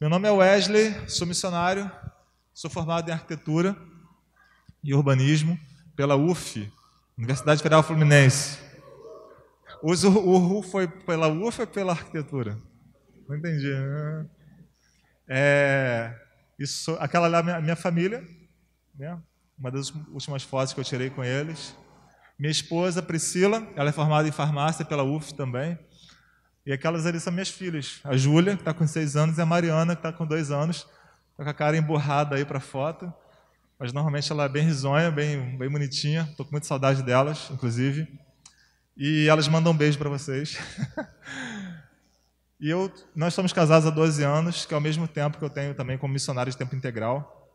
Meu nome é Wesley, sou missionário, sou formado em arquitetura e urbanismo pela UF, Universidade Federal Fluminense. O URU foi pela UF ou pela arquitetura? Não entendi. É, isso, aquela lá, minha, minha família, né? uma das últimas fotos que eu tirei com eles. Minha esposa, Priscila, ela é formada em farmácia pela UF também, e aquelas ali são minhas filhas. A Júlia, que está com seis anos, e a Mariana, que está com dois anos. Está com a cara emburrada aí para foto. Mas normalmente ela é bem risonha, bem, bem bonitinha. Estou com muita saudade delas, inclusive. E elas mandam um beijo para vocês. e eu, nós estamos casados há 12 anos, que é o mesmo tempo que eu tenho também como missionário de tempo integral.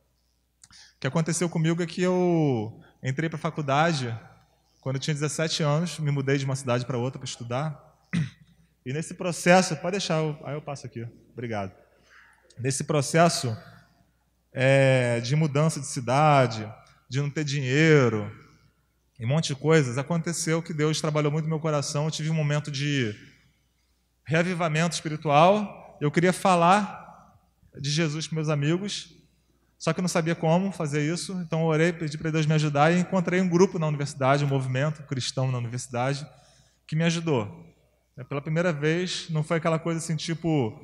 O que aconteceu comigo é que eu entrei para a faculdade quando eu tinha 17 anos, me mudei de uma cidade para outra para estudar. E nesse processo, pode deixar, aí eu passo aqui, obrigado. Nesse processo é, de mudança de cidade, de não ter dinheiro, e um monte de coisas, aconteceu que Deus trabalhou muito no meu coração. Eu tive um momento de reavivamento espiritual. Eu queria falar de Jesus para meus amigos, só que eu não sabia como fazer isso. Então eu orei, pedi para Deus me ajudar e encontrei um grupo na universidade, um movimento cristão na universidade, que me ajudou. É, pela primeira vez, não foi aquela coisa assim, tipo,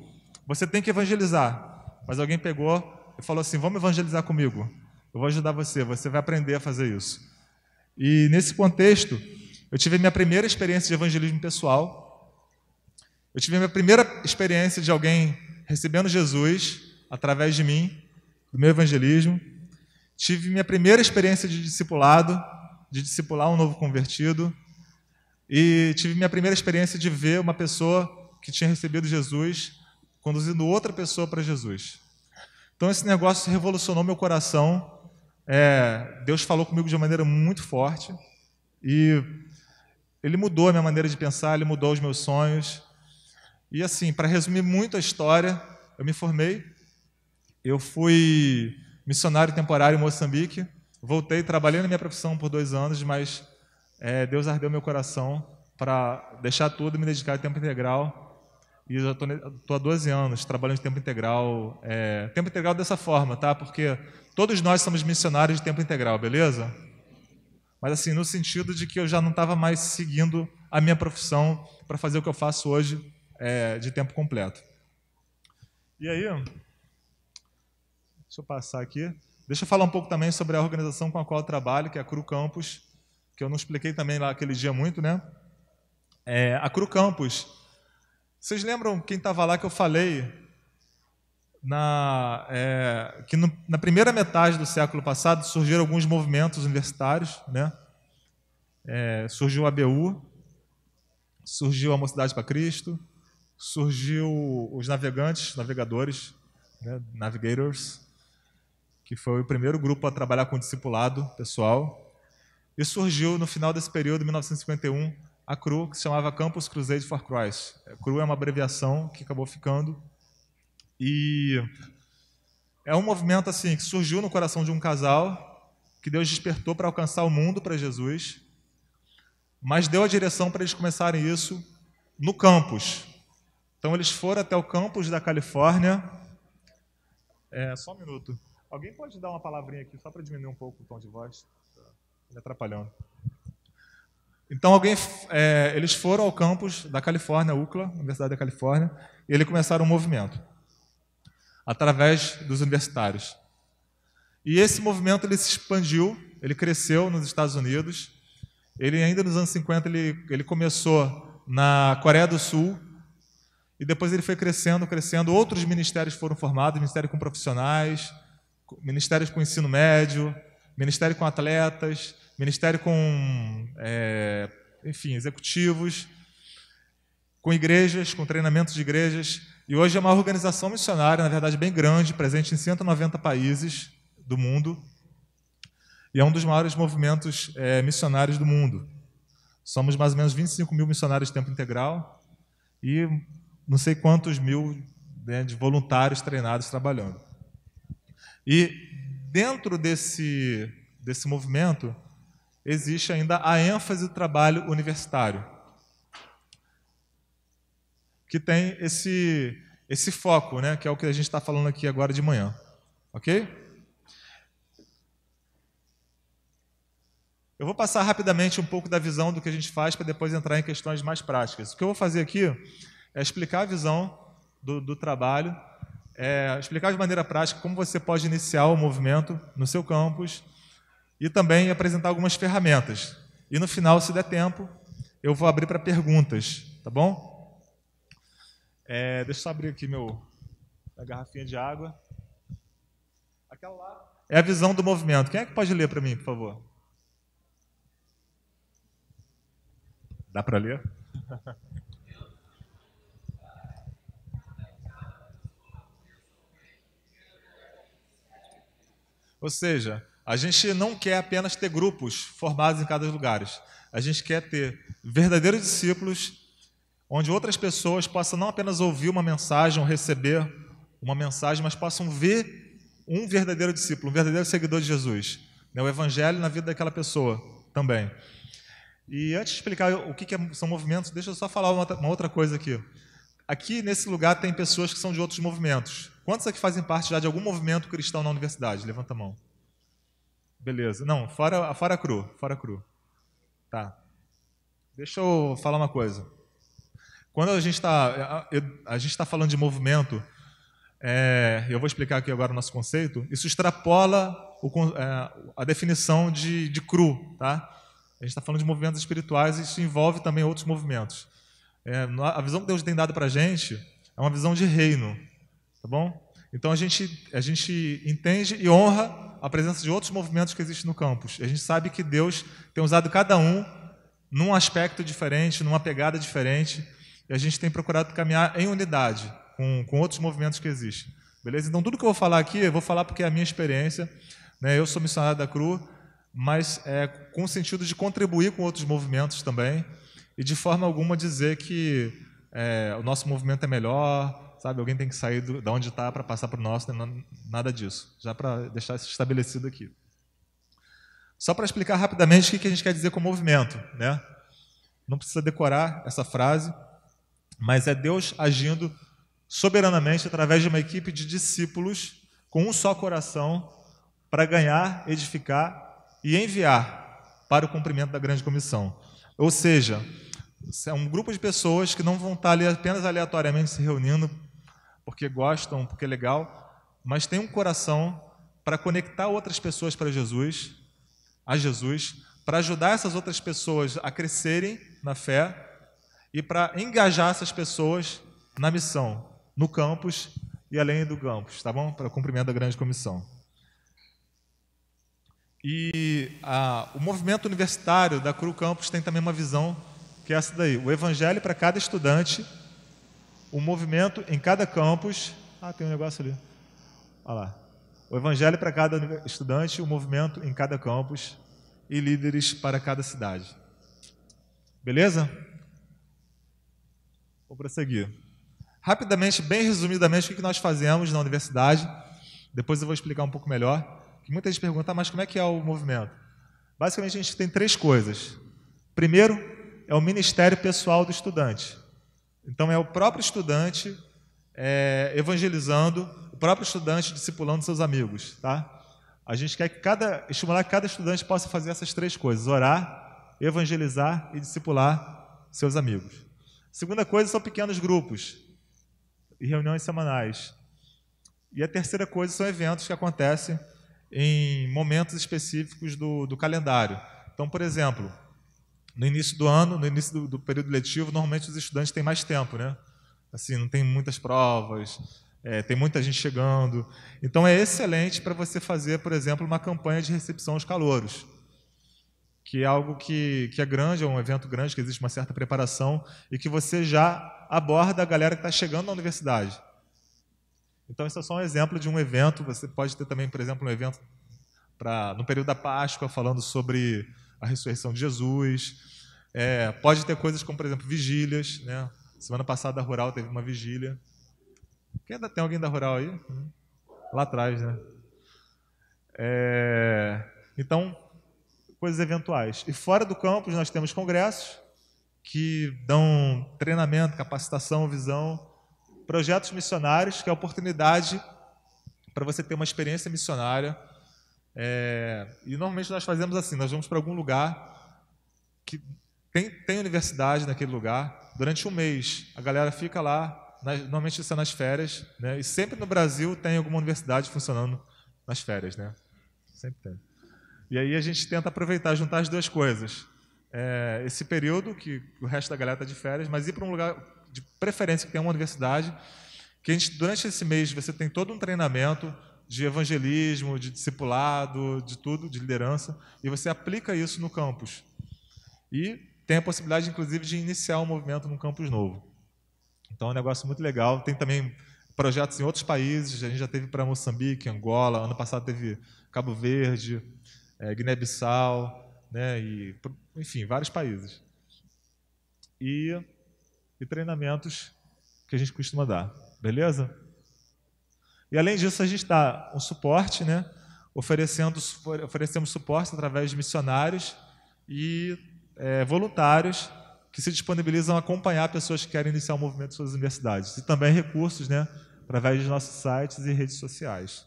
você tem que evangelizar. Mas alguém pegou e falou assim: vamos evangelizar comigo. Eu vou ajudar você, você vai aprender a fazer isso. E nesse contexto, eu tive minha primeira experiência de evangelismo pessoal. Eu tive minha primeira experiência de alguém recebendo Jesus através de mim, do meu evangelismo. Tive minha primeira experiência de discipulado, de discipular um novo convertido. E tive minha primeira experiência de ver uma pessoa que tinha recebido Jesus conduzindo outra pessoa para Jesus. Então esse negócio revolucionou meu coração. É, Deus falou comigo de uma maneira muito forte e ele mudou a minha maneira de pensar, ele mudou os meus sonhos. E assim, para resumir muito a história, eu me formei, eu fui missionário temporário em Moçambique, voltei, trabalhei na minha profissão por dois anos, mas é, Deus ardeu meu coração para deixar tudo e me dedicar a tempo integral. E eu já estou há 12 anos trabalhando de tempo integral. É, tempo integral dessa forma, tá? Porque todos nós somos missionários de tempo integral, beleza? Mas assim, no sentido de que eu já não estava mais seguindo a minha profissão para fazer o que eu faço hoje é, de tempo completo. E aí, deixa eu passar aqui. Deixa eu falar um pouco também sobre a organização com a qual eu trabalho, que é a Cru Campus que eu não expliquei também lá aquele dia muito, né? É, a Cru Campos. Vocês lembram quem estava lá que eu falei na, é, que no, na primeira metade do século passado surgiram alguns movimentos universitários, né? É, surgiu a ABU, surgiu a Mocidade para Cristo, surgiu os navegantes, navegadores, né? navigators, que foi o primeiro grupo a trabalhar com discipulado pessoal. E surgiu no final desse período, 1951, a CRU, que se chamava Campus Crusade for Christ. A CRU é uma abreviação que acabou ficando. E é um movimento assim que surgiu no coração de um casal que Deus despertou para alcançar o mundo para Jesus, mas deu a direção para eles começarem isso no campus. Então eles foram até o campus da Califórnia. É, só um minuto. Alguém pode dar uma palavrinha aqui só para diminuir um pouco o tom de voz? Me atrapalhando. Então alguém, é, eles foram ao campus da Califórnia, UCLA, Universidade da Califórnia, e eles começaram um movimento através dos universitários. E esse movimento ele se expandiu, ele cresceu nos Estados Unidos. Ele ainda nos anos 50 ele, ele começou na Coreia do Sul e depois ele foi crescendo, crescendo. Outros ministérios foram formados, ministério com profissionais, ministérios com ensino médio, ministério com atletas, ministério com, é, enfim, executivos, com igrejas, com treinamentos de igrejas. E hoje é uma organização missionária, na verdade, bem grande, presente em 190 países do mundo. E é um dos maiores movimentos é, missionários do mundo. Somos mais ou menos 25 mil missionários de tempo integral e não sei quantos mil né, de voluntários treinados trabalhando. E dentro desse, desse movimento, existe ainda a ênfase do trabalho universitário, que tem esse, esse foco, né, que é o que a gente está falando aqui agora de manhã. Ok? Eu vou passar rapidamente um pouco da visão do que a gente faz para depois entrar em questões mais práticas. O que eu vou fazer aqui é explicar a visão do, do trabalho, é explicar de maneira prática como você pode iniciar o movimento no seu campus e também apresentar algumas ferramentas. E no final, se der tempo, eu vou abrir para perguntas, tá bom? É, deixa eu só abrir aqui meu, a garrafinha de água. Aquela lá é a visão do movimento. Quem é que pode ler para mim, por favor? Dá para ler? Ou seja, a gente não quer apenas ter grupos formados em cada lugar. A gente quer ter verdadeiros discípulos onde outras pessoas possam não apenas ouvir uma mensagem ou receber uma mensagem, mas possam ver um verdadeiro discípulo, um verdadeiro seguidor de Jesus. Né? O evangelho na vida daquela pessoa também. E antes de explicar o que, que é, são movimentos, deixa eu só falar uma outra coisa aqui. Aqui nesse lugar tem pessoas que são de outros movimentos. Quantos aqui fazem parte já de algum movimento cristão na universidade? Levanta a mão. Beleza. Não, fora, fora cru, fora cru. Tá. Deixa eu falar uma coisa. Quando a gente está a, gente tá falando de movimento, é, eu vou explicar aqui agora o nosso conceito. Isso extrapola o, é, a definição de, de cru, tá? A gente está falando de movimentos espirituais e isso envolve também outros movimentos. É, a visão que Deus tem dado para a gente é uma visão de reino, tá bom? Então a gente, a gente entende e honra a presença de outros movimentos que existem no campus. A gente sabe que Deus tem usado cada um num aspecto diferente, numa pegada diferente, e a gente tem procurado caminhar em unidade com, com outros movimentos que existem. Beleza? Então, tudo que eu vou falar aqui, eu vou falar porque é a minha experiência. Né? Eu sou missionário da CRU, mas é com o sentido de contribuir com outros movimentos também, e de forma alguma dizer que é, o nosso movimento é melhor, sabe? Alguém tem que sair do, da onde está para passar para o nosso, né? nada disso. Já para deixar isso estabelecido aqui. Só para explicar rapidamente o que a gente quer dizer com movimento, né? Não precisa decorar essa frase, mas é Deus agindo soberanamente através de uma equipe de discípulos com um só coração para ganhar, edificar e enviar para o cumprimento da grande comissão. Ou seja, é um grupo de pessoas que não vão estar tá ali apenas aleatoriamente se reunindo porque gostam, porque é legal, mas tem um coração para conectar outras pessoas para Jesus, a Jesus, para ajudar essas outras pessoas a crescerem na fé e para engajar essas pessoas na missão, no campus e além do campus, tá bom? Para o cumprimento da grande comissão. E a, o movimento universitário da Cru Campus tem também uma visão que é essa daí: o evangelho para cada estudante o movimento em cada campus. Ah, tem um negócio ali. Olha lá. O evangelho para cada estudante, o movimento em cada campus e líderes para cada cidade. Beleza? Vou prosseguir. Rapidamente, bem resumidamente, o que nós fazemos na universidade. Depois eu vou explicar um pouco melhor. Que muita gente pergunta, ah, mas como é que é o movimento? Basicamente, a gente tem três coisas. Primeiro, é o ministério pessoal do estudante. Então é o próprio estudante é, evangelizando, o próprio estudante discipulando seus amigos, tá? A gente quer que cada, estimular que cada estudante possa fazer essas três coisas: orar, evangelizar e discipular seus amigos. Segunda coisa são pequenos grupos e reuniões semanais. E a terceira coisa são eventos que acontecem em momentos específicos do, do calendário. Então, por exemplo, no início do ano, no início do, do período letivo, normalmente os estudantes têm mais tempo, né? Assim, não tem muitas provas, é, tem muita gente chegando. Então é excelente para você fazer, por exemplo, uma campanha de recepção aos calouros, que é algo que, que é grande, é um evento grande, que existe uma certa preparação e que você já aborda a galera que está chegando na universidade. Então isso é só um exemplo de um evento. Você pode ter também, por exemplo, um evento para no período da Páscoa falando sobre a ressurreição de Jesus. É, pode ter coisas como, por exemplo, vigílias. Né? Semana passada a Rural teve uma vigília. ainda tem alguém da Rural aí? Hum? Lá atrás, né? É, então, coisas eventuais. E fora do campus nós temos congressos que dão treinamento, capacitação, visão, projetos missionários, que é a oportunidade para você ter uma experiência missionária é, e normalmente nós fazemos assim: nós vamos para algum lugar que tem, tem universidade naquele lugar durante um mês. A galera fica lá, nas, normalmente isso é nas férias, né? E sempre no Brasil tem alguma universidade funcionando nas férias, né? Sempre tem. E aí a gente tenta aproveitar, juntar as duas coisas. É, esse período que o resto da galera está de férias, mas ir para um lugar de preferência que tem uma universidade, que a gente, durante esse mês você tem todo um treinamento, de evangelismo, de discipulado, de tudo, de liderança, e você aplica isso no campus. E tem a possibilidade, inclusive, de iniciar um movimento num campus novo. Então é um negócio muito legal. Tem também projetos em outros países, a gente já teve para Moçambique, Angola, ano passado teve Cabo Verde, é, Guiné-Bissau, né, e, enfim, vários países. E, e treinamentos que a gente costuma dar, beleza? E além disso, a gente dá um suporte, né? Oferecendo, oferecemos suporte através de missionários e é, voluntários que se disponibilizam a acompanhar pessoas que querem iniciar o um movimento em suas universidades. E também recursos, né? Através dos nossos sites e redes sociais.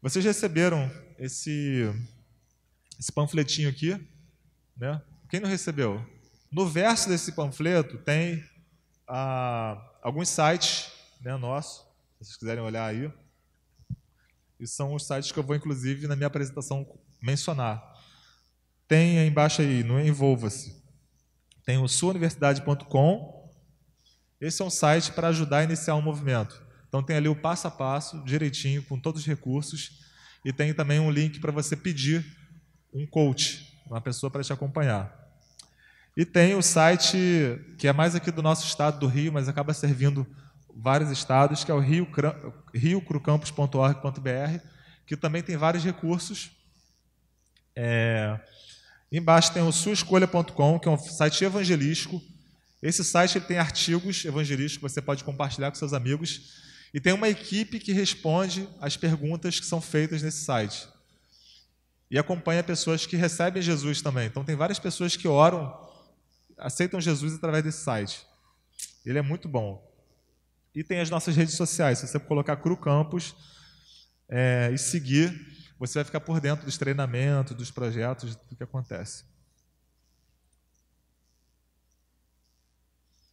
Vocês receberam esse, esse panfletinho aqui, né? Quem não recebeu? No verso desse panfleto tem ah, alguns sites né, nossos se vocês quiserem olhar aí. E são os sites que eu vou, inclusive, na minha apresentação mencionar. Tem aí embaixo aí, não envolva-se. Tem o suauniversidade.com. Esse é um site para ajudar a iniciar um movimento. Então tem ali o passo a passo, direitinho, com todos os recursos. E tem também um link para você pedir um coach, uma pessoa para te acompanhar. E tem o site que é mais aqui do nosso estado do Rio, mas acaba servindo vários estados, que é o rio, riocrucampus.org.br, que também tem vários recursos. É... Embaixo tem o suaescolha.com, que é um site evangelístico. Esse site ele tem artigos evangelísticos que você pode compartilhar com seus amigos. E tem uma equipe que responde às perguntas que são feitas nesse site. E acompanha pessoas que recebem Jesus também. Então, tem várias pessoas que oram, aceitam Jesus através desse site. Ele é muito bom. E tem as nossas redes sociais. Se você colocar Cru Campus é, e seguir, você vai ficar por dentro dos treinamentos, dos projetos, do que acontece.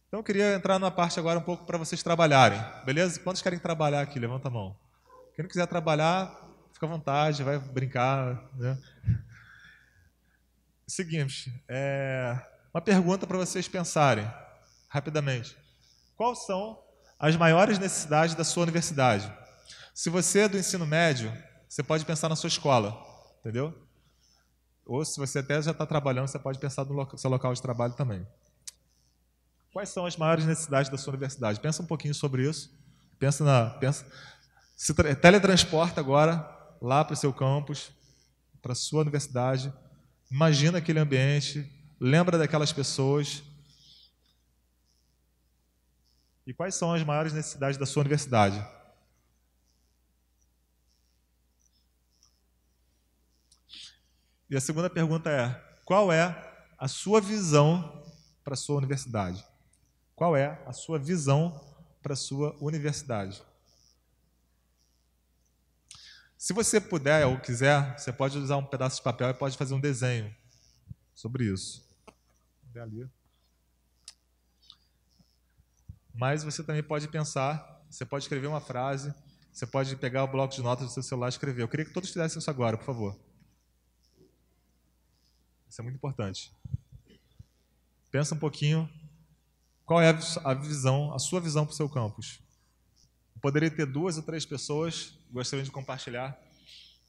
Então eu queria entrar na parte agora um pouco para vocês trabalharem, beleza? Quantos querem trabalhar aqui? Levanta a mão. Quem não quiser trabalhar, fica à vontade, vai brincar. Né? Seguinte, é... uma pergunta para vocês pensarem rapidamente. Quais são as maiores necessidades da sua universidade. Se você é do ensino médio, você pode pensar na sua escola, entendeu? Ou se você até já está trabalhando, você pode pensar no seu local de trabalho também. Quais são as maiores necessidades da sua universidade? Pensa um pouquinho sobre isso. Pensa na, pensa, se teletransporta agora lá para o seu campus, para a sua universidade. Imagina aquele ambiente, lembra daquelas pessoas, e quais são as maiores necessidades da sua universidade? E a segunda pergunta é: qual é a sua visão para a sua universidade? Qual é a sua visão para a sua universidade? Se você puder ou quiser, você pode usar um pedaço de papel e pode fazer um desenho sobre isso. Ali. Mas você também pode pensar, você pode escrever uma frase, você pode pegar o bloco de notas do seu celular e escrever. Eu queria que todos fizessem isso agora, por favor. Isso é muito importante. Pensa um pouquinho qual é a visão, a sua visão para o seu campus. Eu poderia ter duas ou três pessoas que gostariam de compartilhar.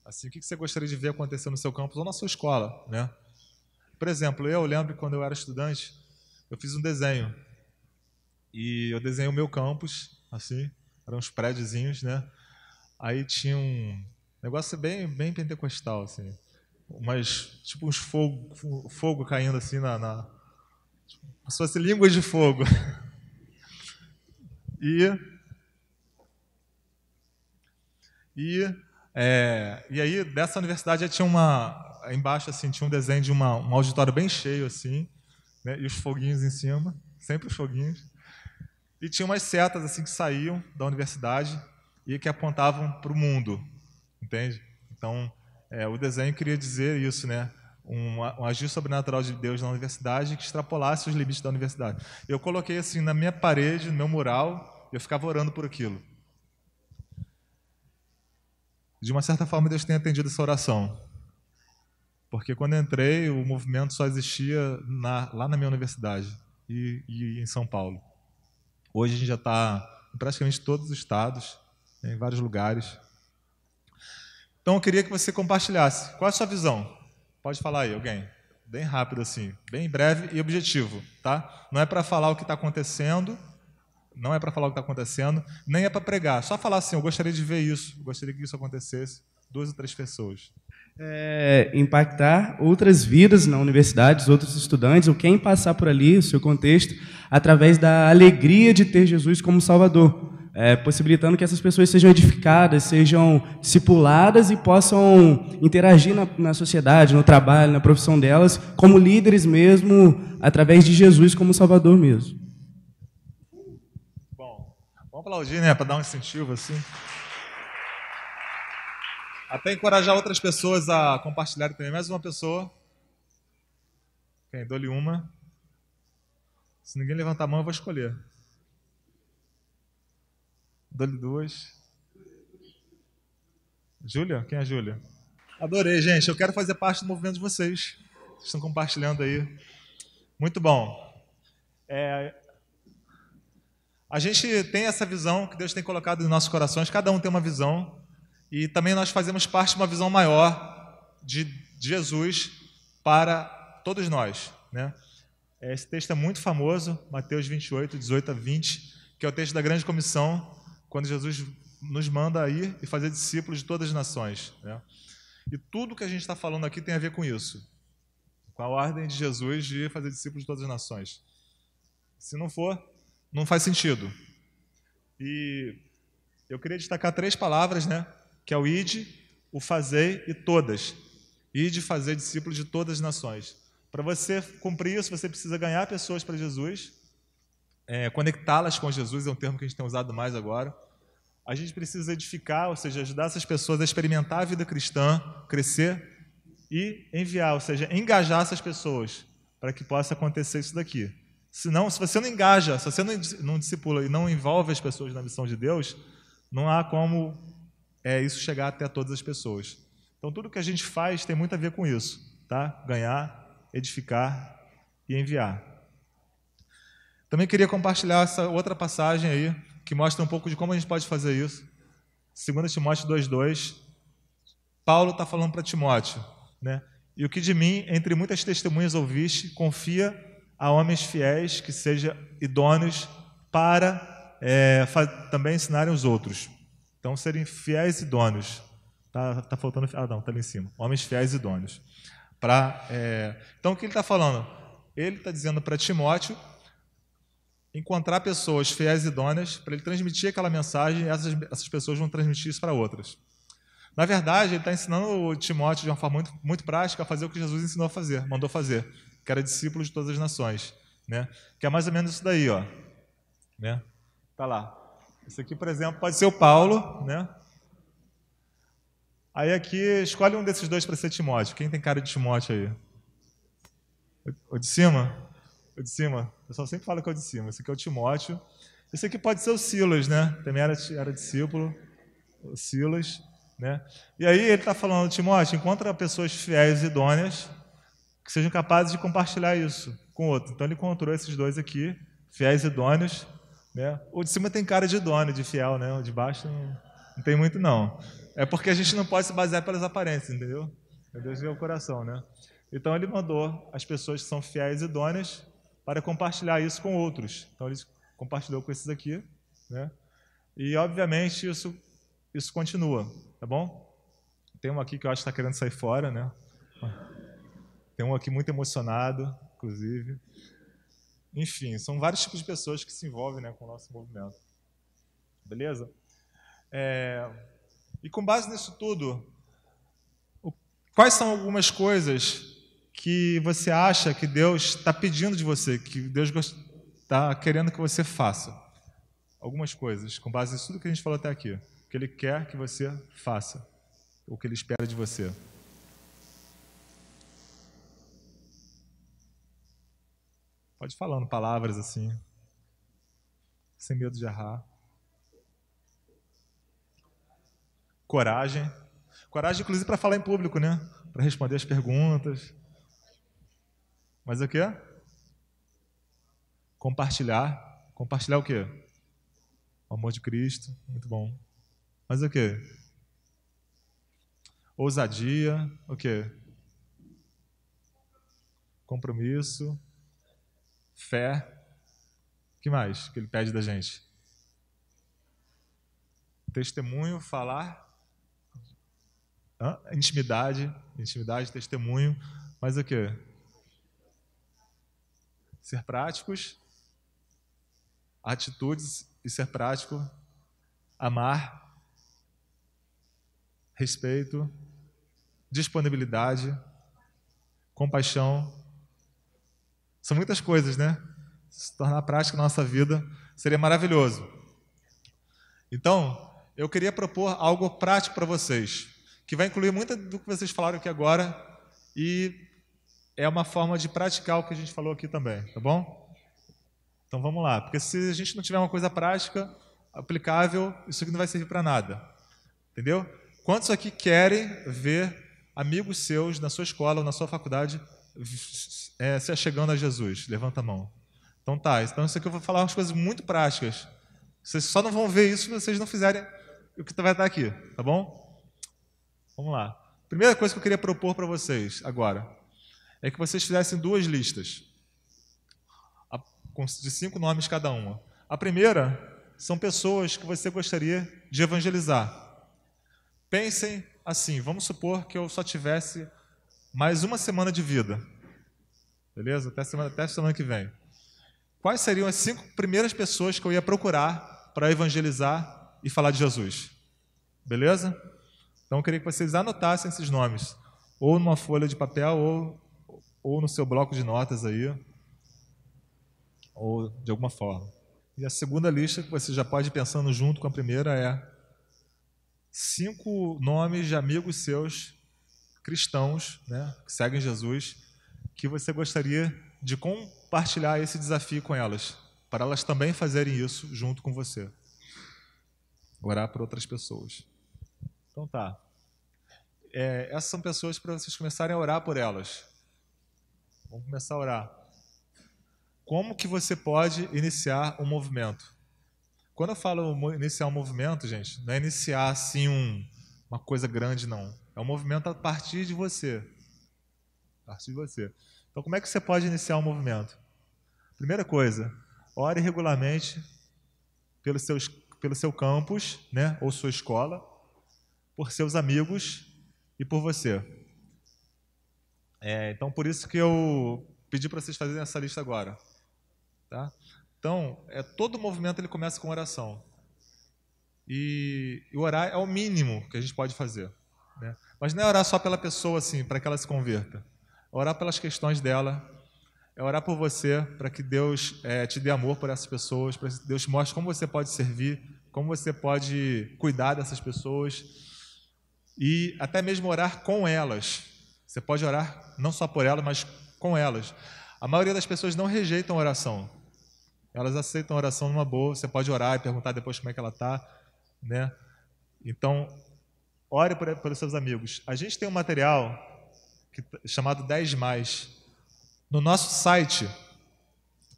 Assim, o que você gostaria de ver acontecer no seu campus ou na sua escola, né? Por exemplo, eu lembro que quando eu era estudante, eu fiz um desenho e eu desenhei o meu campus, assim, eram uns prédiozinhos, né? Aí tinha um negócio bem, bem pentecostal, assim. mas tipo uns fogo, fogo caindo assim na, na... Como tipo, se fosse línguas de fogo. e... E, é, e aí, dessa universidade, tinha uma... Embaixo, assim, tinha um desenho de uma, um auditório bem cheio, assim, né? e os foguinhos em cima, sempre os foguinhos. E tinha umas setas assim que saíam da universidade e que apontavam para o mundo, entende? Então, é, o desenho queria dizer isso, né? Um, um, agir sobrenatural de Deus na universidade que extrapolasse os limites da universidade. Eu coloquei assim na minha parede, no meu mural, eu ficava orando por aquilo. De uma certa forma, Deus tem atendido essa oração. Porque quando entrei, o movimento só existia na, lá na minha universidade e, e em São Paulo. Hoje a gente já está em praticamente todos os estados, né, em vários lugares. Então eu queria que você compartilhasse. Qual é a sua visão? Pode falar aí, alguém. Bem rápido assim, bem breve e objetivo, tá? Não é para falar o que está acontecendo, não é para falar o que está acontecendo, nem é para pregar. Só falar assim, eu gostaria de ver isso, gostaria que isso acontecesse, duas ou três pessoas é, impactar outras vidas na universidade, outros estudantes, ou quem passar por ali, o seu contexto, através da alegria de ter Jesus como Salvador, é, possibilitando que essas pessoas sejam edificadas, sejam discipuladas e possam interagir na, na sociedade, no trabalho, na profissão delas, como líderes mesmo, através de Jesus como Salvador mesmo. Bom, vamos aplaudir, né, para dar um incentivo assim. Até encorajar outras pessoas a compartilharem também. Mais uma pessoa. Quem? Dou-lhe uma. Se ninguém levantar a mão, eu vou escolher. Dou-lhe duas. Júlia? Quem é a Júlia? Adorei, gente. Eu quero fazer parte do movimento de vocês. Vocês estão compartilhando aí. Muito bom. É... A gente tem essa visão que Deus tem colocado em nossos corações. Cada um tem uma visão. E também nós fazemos parte de uma visão maior de Jesus para todos nós. Né? Esse texto é muito famoso, Mateus 28, 18 a 20, que é o texto da grande comissão, quando Jesus nos manda ir e fazer discípulos de todas as nações. Né? E tudo que a gente está falando aqui tem a ver com isso, com a ordem de Jesus de fazer discípulos de todas as nações. Se não for, não faz sentido. E eu queria destacar três palavras, né? que é o ide, o fazei e todas. Ide fazer discípulos de todas as nações. Para você cumprir isso, você precisa ganhar pessoas para Jesus, é, conectá-las com Jesus, é um termo que a gente tem usado mais agora. A gente precisa edificar, ou seja, ajudar essas pessoas a experimentar a vida cristã, crescer e enviar, ou seja, engajar essas pessoas para que possa acontecer isso daqui. Senão, se você não engaja, se você não, não discipula e não envolve as pessoas na missão de Deus, não há como é isso chegar até todas as pessoas. Então, tudo que a gente faz tem muito a ver com isso, tá? Ganhar, edificar e enviar. Também queria compartilhar essa outra passagem aí, que mostra um pouco de como a gente pode fazer isso. 2 Timóteo 2,2. Paulo está falando para Timóteo, né? E o que de mim, entre muitas testemunhas, ouviste, confia a homens fiéis que sejam idôneos para é, também ensinarem os outros. Então, serem fiéis e donos Tá, tá faltando. Ah, não, tá ali em cima. Homens fiéis e donos Pra, é... Então, o que ele está falando? Ele está dizendo para Timóteo encontrar pessoas fiéis e donas para ele transmitir aquela mensagem e essas, essas pessoas vão transmitir isso para outras. Na verdade, ele está ensinando o Timóteo de uma forma muito, muito prática a fazer o que Jesus ensinou a fazer, mandou fazer, que era discípulo de todas as nações. Né? Que é mais ou menos isso daí, ó. Né? Tá lá. Esse aqui, por exemplo, pode ser o Paulo, né? Aí aqui, escolhe um desses dois para ser Timóteo. Quem tem cara de Timóteo aí? O de cima? O de cima. O pessoal sempre fala que é o de cima. Esse aqui é o Timóteo. Esse aqui pode ser o Silas, né? Também era, era discípulo. O Silas, né? E aí ele está falando, Timóteo, encontra pessoas fiéis e idôneas que sejam capazes de compartilhar isso com o outro. Então ele encontrou esses dois aqui, fiéis e idôneos, né? O de cima tem cara de dono, de fiel, né? O de baixo não, não tem muito, não. É porque a gente não pode se basear pelas aparências, entendeu? Meu Deus vê o coração, né? Então ele mandou as pessoas que são fiéis e idôneas para compartilhar isso com outros. Então ele compartilhou com esses aqui, né? E obviamente isso isso continua, tá bom? Tem um aqui que eu acho que está querendo sair fora, né? Tem um aqui muito emocionado, inclusive. Enfim, são vários tipos de pessoas que se envolvem né, com o nosso movimento. Beleza? É, e com base nisso tudo, quais são algumas coisas que você acha que Deus está pedindo de você, que Deus está querendo que você faça? Algumas coisas, com base nisso tudo que a gente falou até aqui, que Ele quer que você faça, ou que Ele espera de você. Pode ir falando palavras assim, sem medo de errar. Coragem. Coragem, inclusive, para falar em público, né? Para responder as perguntas. Mas o quê? Compartilhar. Compartilhar o quê? O amor de Cristo. Muito bom. Mas o quê? Ousadia. O quê? Compromisso fé. O que mais que ele pede da gente? Testemunho, falar, Hã? intimidade, intimidade, testemunho, mas o que? Ser práticos, atitudes e ser prático, amar, respeito, disponibilidade, compaixão, são muitas coisas, né? Se tornar prática na nossa vida seria maravilhoso. Então, eu queria propor algo prático para vocês, que vai incluir muito do que vocês falaram aqui agora e é uma forma de praticar o que a gente falou aqui também, tá bom? Então vamos lá, porque se a gente não tiver uma coisa prática, aplicável, isso aqui não vai servir para nada, entendeu? Quantos aqui querem ver amigos seus na sua escola ou na sua faculdade é, se achegando é a Jesus? Levanta a mão. Então tá, então isso aqui eu vou falar umas coisas muito práticas. Vocês só não vão ver isso se vocês não fizerem o que vai estar aqui, tá bom? Vamos lá. Primeira coisa que eu queria propor para vocês agora é que vocês fizessem duas listas de cinco nomes cada uma. A primeira são pessoas que você gostaria de evangelizar. Pensem assim, vamos supor que eu só tivesse mais uma semana de vida. Beleza? Até semana, até semana que vem. Quais seriam as cinco primeiras pessoas que eu ia procurar para evangelizar e falar de Jesus? Beleza? Então eu queria que vocês anotassem esses nomes, ou numa folha de papel, ou, ou no seu bloco de notas aí, ou de alguma forma. E a segunda lista que você já pode ir pensando junto com a primeira é cinco nomes de amigos seus cristãos né, que seguem Jesus que você gostaria de compartilhar esse desafio com elas, para elas também fazerem isso junto com você. Orar por outras pessoas. Então tá. É, essas são pessoas para vocês começarem a orar por elas. Vamos começar a orar. Como que você pode iniciar um movimento? Quando eu falo iniciar um movimento, gente, não é iniciar assim um, uma coisa grande, não. É um movimento a partir de você. A partir de você. Então, como é que você pode iniciar um movimento? Primeira coisa, ore regularmente pelo, seus, pelo seu campus, né, ou sua escola, por seus amigos e por você. É, então, por isso que eu pedi para vocês fazerem essa lista agora. Tá? Então, é, todo movimento ele começa com oração. E, e orar é o mínimo que a gente pode fazer. Mas não é orar só pela pessoa assim, para que ela se converta. É orar pelas questões dela. É orar por você, para que Deus é, te dê amor por essas pessoas, para que Deus te mostre como você pode servir, como você pode cuidar dessas pessoas. E até mesmo orar com elas. Você pode orar não só por elas, mas com elas. A maioria das pessoas não rejeitam oração. Elas aceitam oração numa boa. Você pode orar e perguntar depois como é que ela está, né? Então, Ore por, pelos seus amigos. A gente tem um material que, chamado 10 Mais. No nosso site,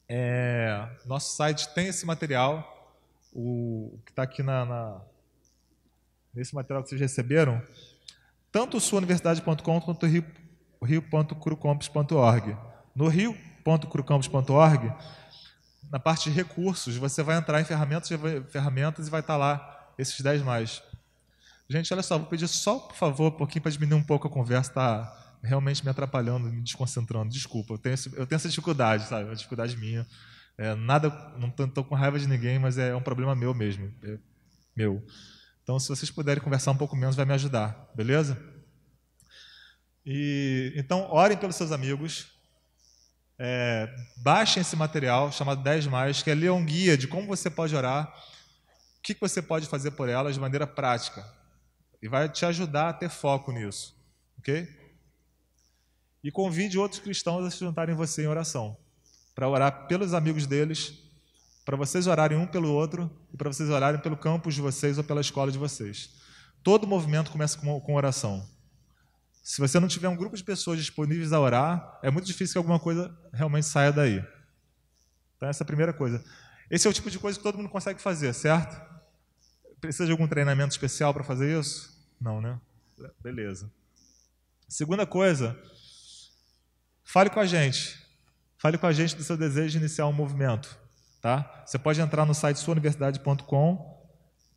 é, nosso site tem esse material, o, que está aqui na, na, nesse material que vocês receberam. Tanto o suauniversidade.com quanto o rio.crucampus.org. Rio no rio.crucampus.org na parte de recursos, você vai entrar em ferramentas, ferramentas e vai estar tá lá esses 10 mais. Gente, olha só, vou pedir só, por favor, um pouquinho para diminuir um pouco a conversa, está realmente me atrapalhando, me desconcentrando. Desculpa, eu tenho, esse, eu tenho essa dificuldade, sabe? É uma dificuldade minha. É, nada, não estou com raiva de ninguém, mas é, é um problema meu mesmo. É meu. Então, se vocês puderem conversar um pouco menos, vai me ajudar, beleza? E, então, orem pelos seus amigos, é, baixem esse material chamado 10 Mais, que é um guia de como você pode orar, o que você pode fazer por elas de maneira prática e vai te ajudar a ter foco nisso, ok? E convide outros cristãos a se juntarem você em oração, para orar pelos amigos deles, para vocês orarem um pelo outro e para vocês orarem pelo campus de vocês ou pela escola de vocês. Todo movimento começa com, com oração. Se você não tiver um grupo de pessoas disponíveis a orar, é muito difícil que alguma coisa realmente saia daí. Então, essa é a primeira coisa. Esse é o tipo de coisa que todo mundo consegue fazer, certo? Precisa de algum treinamento especial para fazer isso? Não, né? Beleza. Segunda coisa, fale com a gente. Fale com a gente do seu desejo de iniciar um movimento. Tá? Você pode entrar no site suauniversidade.com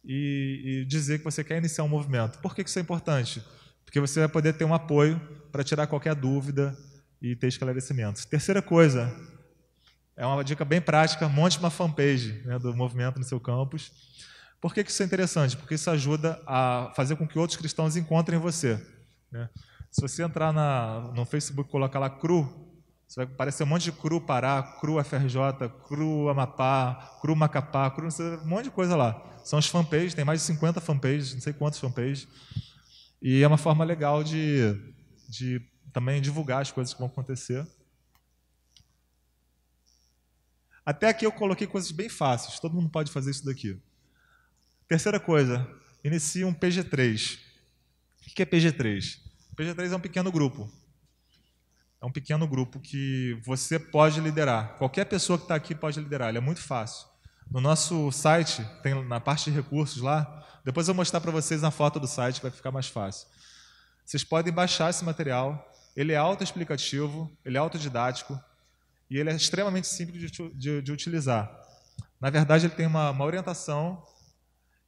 e, e, dizer que você quer iniciar um movimento. Por que isso é importante? Porque você vai poder ter um apoio para tirar qualquer dúvida e ter esclarecimentos. Terceira coisa, é uma dica bem prática, monte uma fanpage né, do movimento no seu campus. Por que, isso é interessante? Porque isso ajuda a fazer com que outros cristãos encontrem você. Né? Se você entrar na, no Facebook e colocar lá cru, você vai aparecer um monte de CRU Pará, CRU FRJ, CRU Amapá, CRU Macapá, CRU, um monte de coisa lá. São os fanpages, tem mais de 50 fanpages, não sei quantos fanpages. E é uma forma legal de, de também divulgar as coisas que vão acontecer. Até aqui eu coloquei coisas bem fáceis, todo mundo pode fazer isso daqui. Terceira coisa, inicia um PG3. O que é PG3? PG3 é um pequeno grupo. É um pequeno grupo que você pode liderar. Qualquer pessoa que está aqui pode liderar, ele é muito fácil. No nosso site, tem na parte de recursos lá, depois eu vou mostrar para vocês na foto do site, vai ficar mais fácil. Vocês podem baixar esse material, ele é autoexplicativo, ele é autodidático e ele é extremamente simples de, de, de utilizar. Na verdade, ele tem uma, uma orientação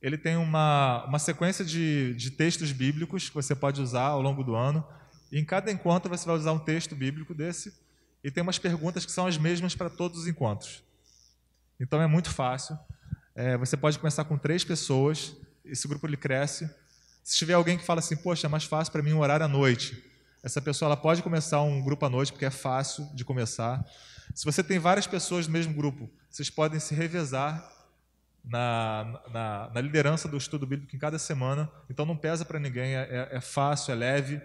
ele tem uma, uma sequência de, de textos bíblicos que você pode usar ao longo do ano. E em cada encontro você vai usar um texto bíblico desse e tem umas perguntas que são as mesmas para todos os encontros. Então é muito fácil. É, você pode começar com três pessoas, esse grupo ele cresce. Se tiver alguém que fala assim, poxa, é mais fácil para mim um horário à noite, essa pessoa ela pode começar um grupo à noite, porque é fácil de começar. Se você tem várias pessoas do mesmo grupo, vocês podem se revezar na, na, na, liderança do estudo bíblico em cada semana, então não pesa para ninguém, é, é, é fácil, é leve.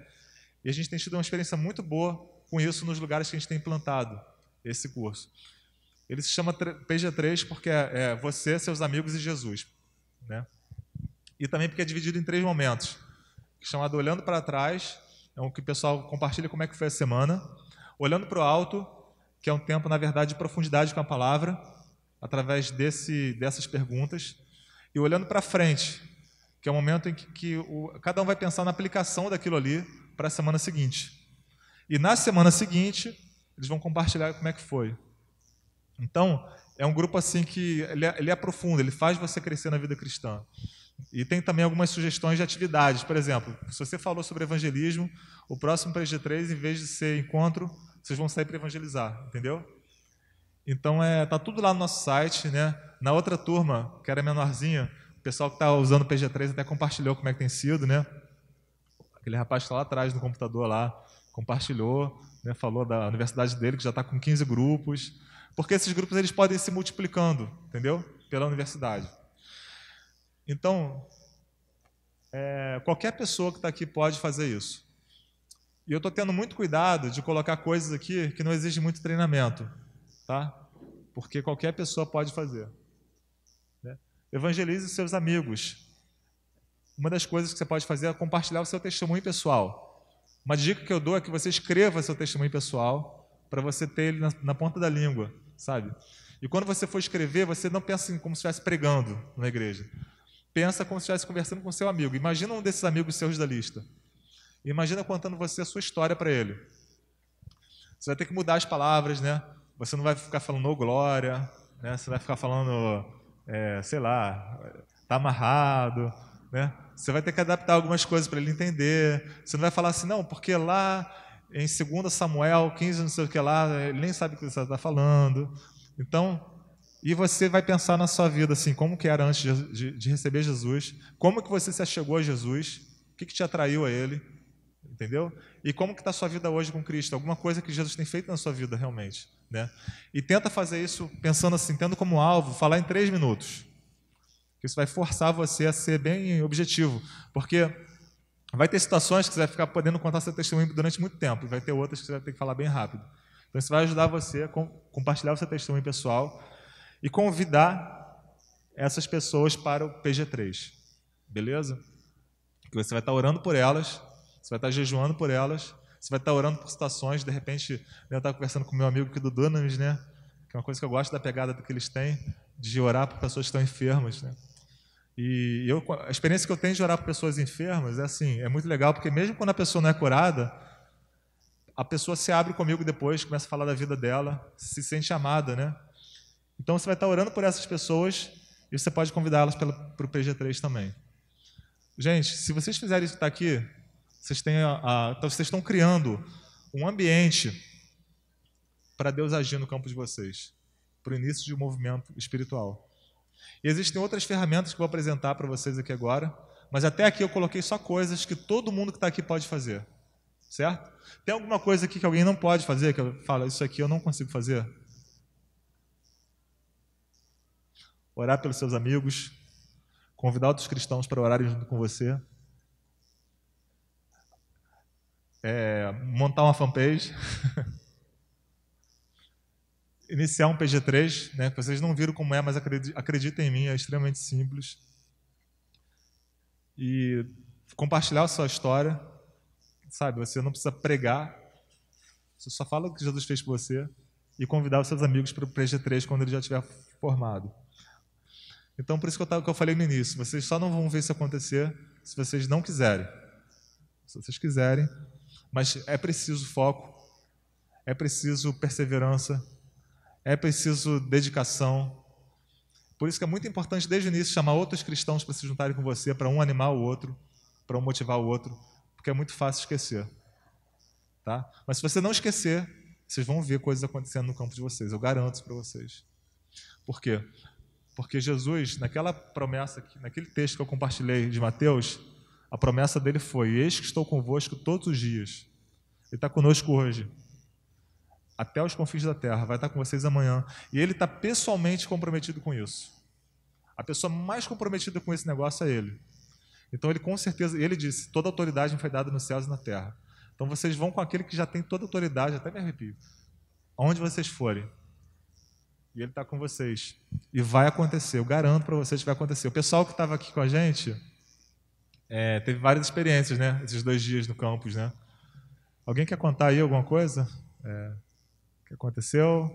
E a gente tem tido uma experiência muito boa com isso nos lugares que a gente tem implantado esse curso. Ele se chama PG3 porque é, é você, seus amigos e Jesus. Né? E também porque é dividido em três momentos. É chamado Olhando para Trás, é um que o pessoal compartilha como é que foi a semana. Olhando para o Alto, que é um tempo, na verdade, de profundidade com a palavra através desse, dessas perguntas e olhando para frente, que é o momento em que, que o, cada um vai pensar na aplicação daquilo ali para a semana seguinte. E na semana seguinte, eles vão compartilhar como é que foi. Então, é um grupo assim que ele, ele aprofunda, ele faz você crescer na vida cristã. E tem também algumas sugestões de atividades. Por exemplo, se você falou sobre evangelismo, o próximo 3 3 em vez de ser encontro, vocês vão sair para evangelizar, entendeu? Então é, tá tudo lá no nosso site, né? Na outra turma, que era menorzinha, o pessoal que está usando o PG3 até compartilhou como é que tem sido, né? Aquele rapaz que está lá atrás no computador lá, compartilhou, né? falou da universidade dele, que já está com 15 grupos. Porque esses grupos eles podem ir se multiplicando, entendeu? Pela universidade. Então, é, qualquer pessoa que está aqui pode fazer isso. E eu estou tendo muito cuidado de colocar coisas aqui que não exigem muito treinamento tá? Porque qualquer pessoa pode fazer. Né? Evangelize seus amigos. Uma das coisas que você pode fazer é compartilhar o seu testemunho pessoal. Uma dica que eu dou é que você escreva seu testemunho pessoal para você ter ele na, na ponta da língua, sabe? E quando você for escrever, você não pensa como se estivesse pregando na igreja. Pensa como se estivesse conversando com seu amigo. Imagina um desses amigos seus da lista. Imagina contando você a sua história para ele. Você vai ter que mudar as palavras, né? Você não vai ficar falando oh, glória, né? Você vai ficar falando, é, sei lá, tá amarrado, né? Você vai ter que adaptar algumas coisas para ele entender. Você não vai falar assim, não, porque lá em 2 Samuel 15, não sei o que lá, ele nem sabe o que você está falando. Então, e você vai pensar na sua vida, assim, como que era antes de, de, de receber Jesus, como que você se achegou a Jesus, o que, que te atraiu a Ele, entendeu? E como que está a sua vida hoje com Cristo, alguma coisa que Jesus tem feito na sua vida realmente. Né? E tenta fazer isso pensando assim, tendo como alvo falar em três minutos. Isso vai forçar você a ser bem objetivo, porque vai ter situações que você vai ficar podendo contar seu testemunho durante muito tempo, e vai ter outras que você vai ter que falar bem rápido. Então isso vai ajudar você a compartilhar o seu testemunho pessoal e convidar essas pessoas para o PG3. Beleza? Que você vai estar orando por elas, você vai estar jejuando por elas você vai estar orando por situações, de repente, né, eu estava conversando com meu amigo aqui do Dunamis, né? Que é uma coisa que eu gosto da pegada que eles têm, de orar por pessoas que estão enfermas, né? E eu, a experiência que eu tenho de orar por pessoas enfermas é assim, é muito legal, porque mesmo quando a pessoa não é curada, a pessoa se abre comigo depois, começa a falar da vida dela, se sente amada, né? Então você vai estar orando por essas pessoas e você pode convidá-las para o PG3 também. Gente, se vocês fizerem isso que está aqui, vocês têm a, a, então vocês estão criando um ambiente para Deus agir no campo de vocês, para o início de um movimento espiritual. E existem outras ferramentas que eu vou apresentar para vocês aqui agora, mas até aqui eu coloquei só coisas que todo mundo que está aqui pode fazer, certo? Tem alguma coisa aqui que alguém não pode fazer, que eu falo, isso aqui eu não consigo fazer? Orar pelos seus amigos, convidar outros cristãos para orarem junto com você. é, montar uma fanpage, iniciar um PG3, né? Vocês não viram como é, mas acreditem em mim, é extremamente simples. E compartilhar a sua história, sabe? Você não precisa pregar, você só fala o que Jesus fez por você e convidar os seus amigos para o PG3 quando ele já estiver formado. Então, por isso que eu, que eu falei no início, vocês só não vão ver isso acontecer se vocês não quiserem. Se vocês quiserem, mas é preciso foco, é preciso perseverança, é preciso dedicação. Por isso que é muito importante desde o início chamar outros cristãos para se juntarem com você, para um animar o outro, para um motivar o outro, porque é muito fácil esquecer. Tá? Mas se você não esquecer, vocês vão ver coisas acontecendo no campo de vocês, eu garanto para vocês. Por quê? Porque Jesus, naquela promessa, naquele texto que eu compartilhei de Mateus, a promessa dele foi: Eis que estou convosco todos os dias. Ele está conosco hoje, até os confins da terra, vai estar com vocês amanhã. E ele está pessoalmente comprometido com isso. A pessoa mais comprometida com esse negócio é ele. Então ele com certeza, ele disse: toda autoridade me foi dada nos céus e na terra. Então vocês vão com aquele que já tem toda autoridade, até me arrepio. Aonde vocês forem. E ele está com vocês. E vai acontecer, eu garanto para vocês que vai acontecer. O pessoal que estava aqui com a gente, é, teve várias experiências, né? Esses dois dias no campus, né? Alguém quer contar aí alguma coisa? É, que aconteceu?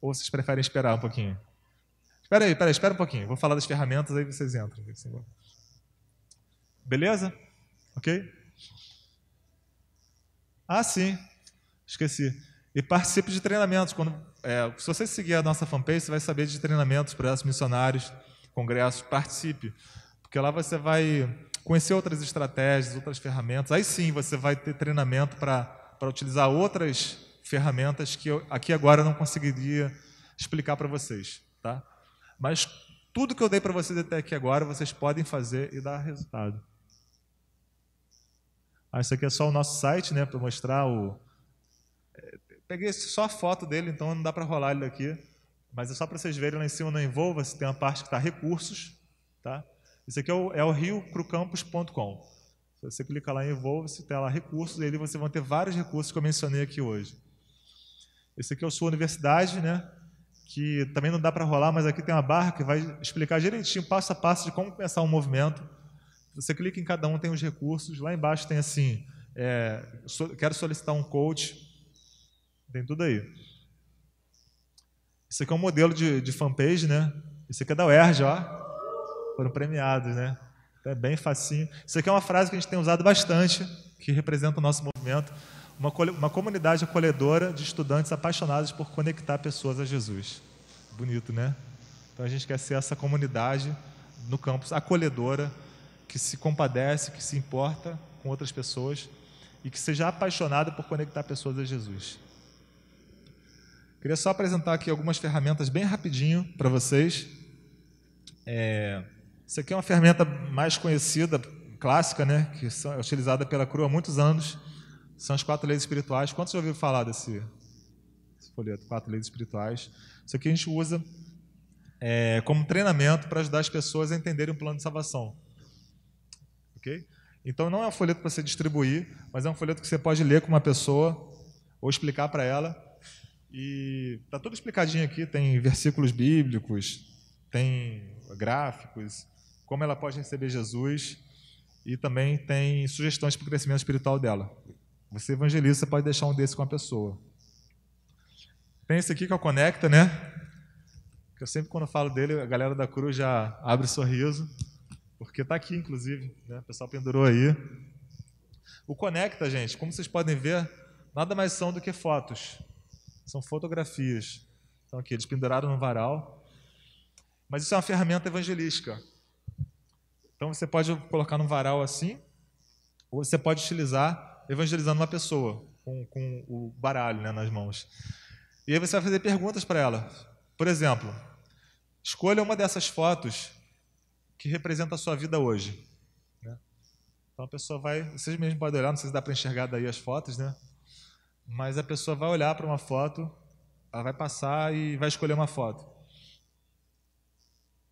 Ou vocês preferem esperar um pouquinho? Espera aí, espera aí, espera um pouquinho. Vou falar das ferramentas, aí vocês entram. Beleza? Ok? Ah, sim. Esqueci. E participe de treinamentos. Quando, é, se você seguir a nossa fanpage, você vai saber de treinamentos, para os missionários, congressos. Participe. Porque lá você vai conhecer outras estratégias, outras ferramentas. Aí sim você vai ter treinamento para utilizar outras ferramentas que eu aqui agora não conseguiria explicar para vocês, tá? Mas tudo que eu dei para vocês até aqui agora, vocês podem fazer e dar resultado. Ah, isso aqui é só o nosso site, né, para mostrar o é, Peguei só a foto dele, então não dá para rolar ele aqui, mas é só para vocês verem lá em cima no Envolva, se tem uma parte que está recursos, tá? esse aqui é o, é o rioprocampus.com. Se você clica lá em envolve-se, tem lá recursos, e aí você vai ter vários recursos que eu mencionei aqui hoje. Esse aqui é o sua universidade, né? Que também não dá para rolar, mas aqui tem uma barra que vai explicar direitinho, passo a passo, de como começar um movimento. Você clica em cada um, tem os recursos. Lá embaixo tem assim: é, so, quero solicitar um coach. Tem tudo aí. Esse aqui é um modelo de, de fanpage, né? Esse aqui é da UERJ, ó. Foram premiados, né? É bem facinho. Isso aqui é uma frase que a gente tem usado bastante, que representa o nosso movimento. Uma, uma comunidade acolhedora de estudantes apaixonados por conectar pessoas a Jesus. Bonito, né? Então a gente quer ser essa comunidade no campus acolhedora, que se compadece, que se importa com outras pessoas e que seja apaixonada por conectar pessoas a Jesus. Queria só apresentar aqui algumas ferramentas bem rapidinho para vocês. É, isso aqui é uma ferramenta mais conhecida, clássica, né? Que é utilizada pela cru há muitos anos. São as quatro leis espirituais. Quantos já ouviram falar desse, desse folheto? Quatro leis espirituais. Isso aqui a gente usa é, como treinamento para ajudar as pessoas a entenderem o plano de salvação. Ok? Então não é um folheto para você distribuir, mas é um folheto que você pode ler com uma pessoa ou explicar para ela. E tá tudo explicadinho aqui, tem versículos bíblicos, tem gráficos, como ela pode receber Jesus e também tem sugestões para o crescimento espiritual dela. Você evangeliza, você pode deixar um desse com a pessoa. Tem esse aqui que é o Conecta, né? Que eu sempre, quando falo dele, a galera da Cruz já abre sorriso, porque está aqui, inclusive. Né? O pessoal pendurou aí. O Conecta, gente, como vocês podem ver, nada mais são do que fotos. São fotografias. Então, aqui, eles penduraram no varal. Mas isso é uma ferramenta evangelística. Então você pode colocar num varal assim, ou você pode utilizar evangelizando uma pessoa com, com o baralho né, nas mãos. E aí você vai fazer perguntas para ela. Por exemplo, escolha uma dessas fotos que representa a sua vida hoje. Né? Então a pessoa vai, vocês mesmos podem olhar, não sei se dá para enxergar daí as fotos, né? Mas a pessoa vai olhar para uma foto, ela vai passar e vai escolher uma foto.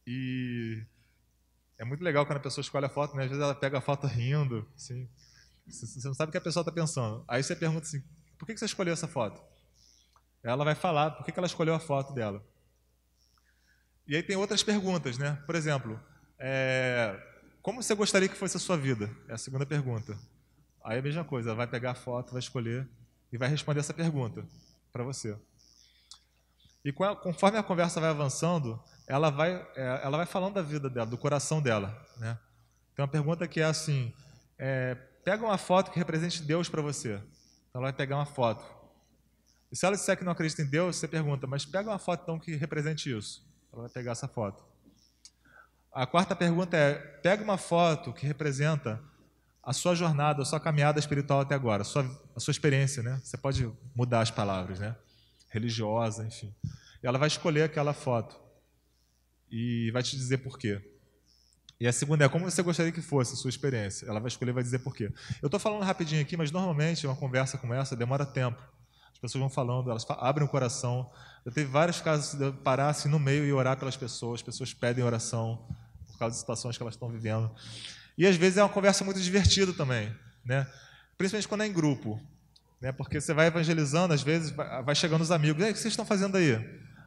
E é muito legal quando a pessoa escolhe a foto, né? Às vezes ela pega a foto rindo, assim. Você não sabe o que a pessoa está pensando. Aí você pergunta assim, por que você escolheu essa foto? Ela vai falar por que ela escolheu a foto dela. E aí tem outras perguntas, né? Por exemplo, é, como você gostaria que fosse a sua vida? É a segunda pergunta. Aí é a mesma coisa, ela vai pegar a foto, vai escolher e vai responder essa pergunta para você. E conforme a conversa vai avançando, ela vai, é, ela vai falando da vida dela, do coração dela. Né? Tem uma pergunta que é assim: é, pega uma foto que represente Deus para você. Então ela vai pegar uma foto. E se ela disser que não acredita em Deus, você pergunta: mas pega uma foto então que represente isso. Ela vai pegar essa foto. A quarta pergunta é: pega uma foto que representa a sua jornada, a sua caminhada espiritual até agora, a sua, a sua experiência, né? Você pode mudar as palavras, né? Religiosa, enfim. E ela vai escolher aquela foto e vai te dizer por quê. E a segunda é como você gostaria que fosse a sua experiência. Ela vai escolher e vai dizer por quê. Eu estou falando rapidinho aqui, mas normalmente uma conversa como essa demora tempo. As pessoas vão falando, elas abrem o coração. Eu teve vários casos de parar assim no meio e orar pelas pessoas. As pessoas pedem oração por causa de situações que elas estão vivendo. E às vezes é uma conversa muito divertida também, né? Principalmente quando é em grupo, né? Porque você vai evangelizando, às vezes vai chegando os amigos. E aí, o que vocês estão fazendo aí?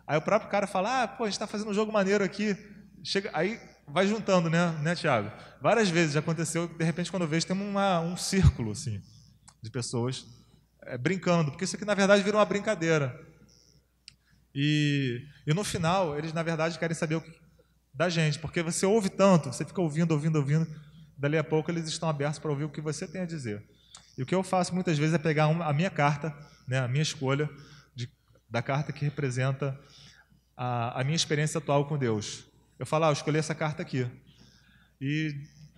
Aí o próprio cara fala: ah, pô, a gente está fazendo um jogo maneiro aqui. Chega, aí vai juntando, né, né Tiago? Várias vezes já aconteceu, de repente, quando eu vejo, tem uma, um círculo assim, de pessoas é, brincando, porque isso aqui na verdade vira uma brincadeira. E, e no final, eles na verdade querem saber o que, da gente, porque você ouve tanto, você fica ouvindo, ouvindo, ouvindo, dali a pouco eles estão abertos para ouvir o que você tem a dizer. E o que eu faço muitas vezes é pegar uma, a minha carta, né, a minha escolha, da carta que representa a, a minha experiência atual com Deus. Eu falo, ah, eu escolhi essa carta aqui. E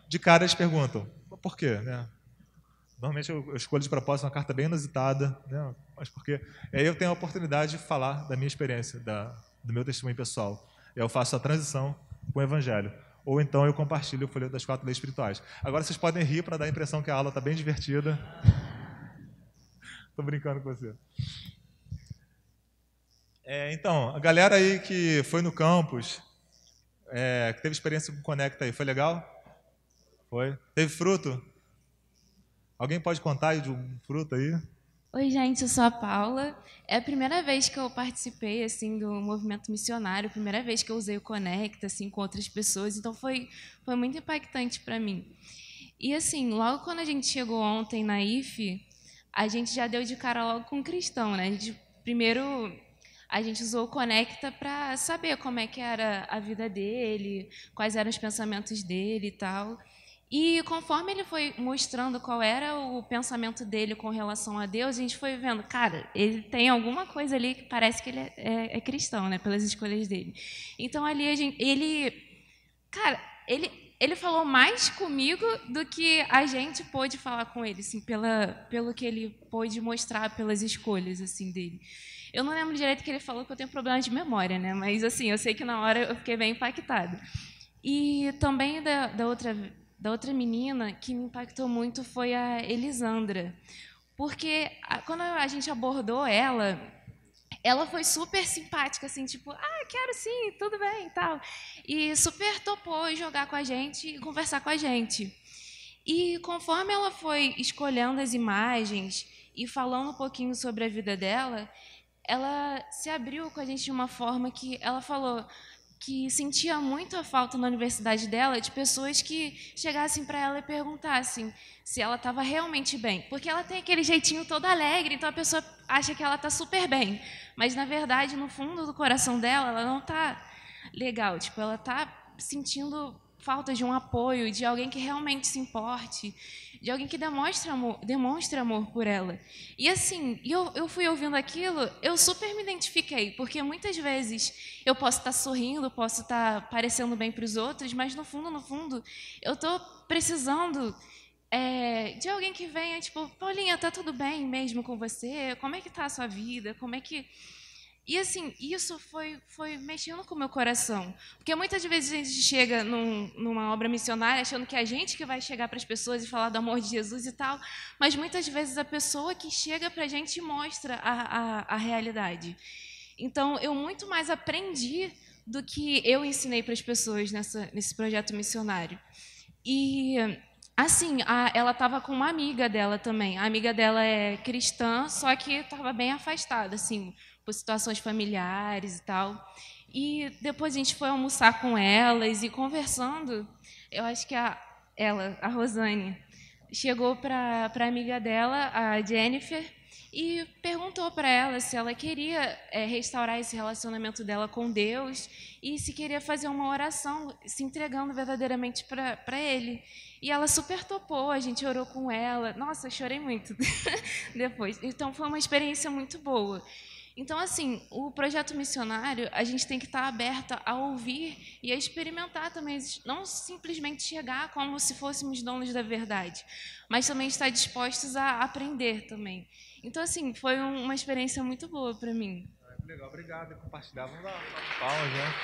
de cara eles perguntam, por quê? Né? Normalmente eu, eu escolho de propósito uma carta bem inusitada, né? mas porque aí eu tenho a oportunidade de falar da minha experiência, da, do meu testemunho pessoal. Eu faço a transição com o Evangelho. Ou então eu compartilho o folheto das quatro leis espirituais. Agora vocês podem rir para dar a impressão que a aula está bem divertida. Estou brincando com você. É, então, a galera aí que foi no campus, é, que teve experiência com o Conecta aí, foi legal? Foi? Teve fruto? Alguém pode contar de um fruto aí? Oi, gente, eu sou a Paula. É a primeira vez que eu participei assim do movimento missionário, primeira vez que eu usei o Conecta assim com outras pessoas, então foi foi muito impactante para mim. E assim, logo quando a gente chegou ontem na IF, a gente já deu de cara logo com o cristão, né? A gente primeiro a gente usou o Conecta para saber como é que era a vida dele, quais eram os pensamentos dele e tal. E conforme ele foi mostrando qual era o pensamento dele com relação a Deus, a gente foi vendo, cara, ele tem alguma coisa ali que parece que ele é, é, é cristão, né, pelas escolhas dele. Então ali gente, ele, cara, ele ele falou mais comigo do que a gente pôde falar com ele, assim, pela, pelo que ele pôde mostrar pelas escolhas assim dele. Eu não lembro direito que ele falou que eu tenho problema de memória, né? Mas assim, eu sei que na hora eu fiquei bem impactada. E também da, da outra da outra menina que me impactou muito foi a Elisandra, porque a, quando a gente abordou ela, ela foi super simpática, assim, tipo, ah, quero sim, tudo bem e tal. E super topou jogar com a gente e conversar com a gente. E conforme ela foi escolhendo as imagens e falando um pouquinho sobre a vida dela, ela se abriu com a gente de uma forma que ela falou que sentia muito a falta na universidade dela de pessoas que chegassem para ela e perguntassem se ela estava realmente bem. Porque ela tem aquele jeitinho todo alegre, então a pessoa acha que ela está super bem. Mas, na verdade, no fundo do coração dela, ela não está legal. Tipo, ela está sentindo falta de um apoio, de alguém que realmente se importe, de alguém que demonstre amor, amor por ela. E assim, eu, eu fui ouvindo aquilo, eu super me identifiquei, porque muitas vezes eu posso estar sorrindo, posso estar parecendo bem para os outros, mas no fundo, no fundo, eu estou precisando é, de alguém que venha, tipo, Paulinha, tá tudo bem mesmo com você? Como é que tá a sua vida? Como é que e assim, isso foi, foi mexendo com o meu coração. Porque muitas vezes a gente chega num, numa obra missionária achando que é a gente que vai chegar para as pessoas e falar do amor de Jesus e tal, mas muitas vezes a pessoa que chega para a gente mostra a, a, a realidade. Então, eu muito mais aprendi do que eu ensinei para as pessoas nessa, nesse projeto missionário. E, assim, a, ela estava com uma amiga dela também. A amiga dela é cristã, só que estava bem afastada, assim por situações familiares e tal. E depois a gente foi almoçar com elas e conversando, eu acho que a, ela, a Rosane, chegou para a amiga dela, a Jennifer, e perguntou para ela se ela queria é, restaurar esse relacionamento dela com Deus e se queria fazer uma oração, se entregando verdadeiramente para Ele. E ela super topou, a gente orou com ela. Nossa, chorei muito depois. Então foi uma experiência muito boa. Então, assim, o projeto missionário, a gente tem que estar aberta a ouvir e a experimentar também, não simplesmente chegar como se fôssemos donos da verdade, mas também estar dispostos a aprender também. Então, assim, foi uma experiência muito boa para mim. Ah, legal, obrigado. Compartilhar, vamos dar palmas, já. Né?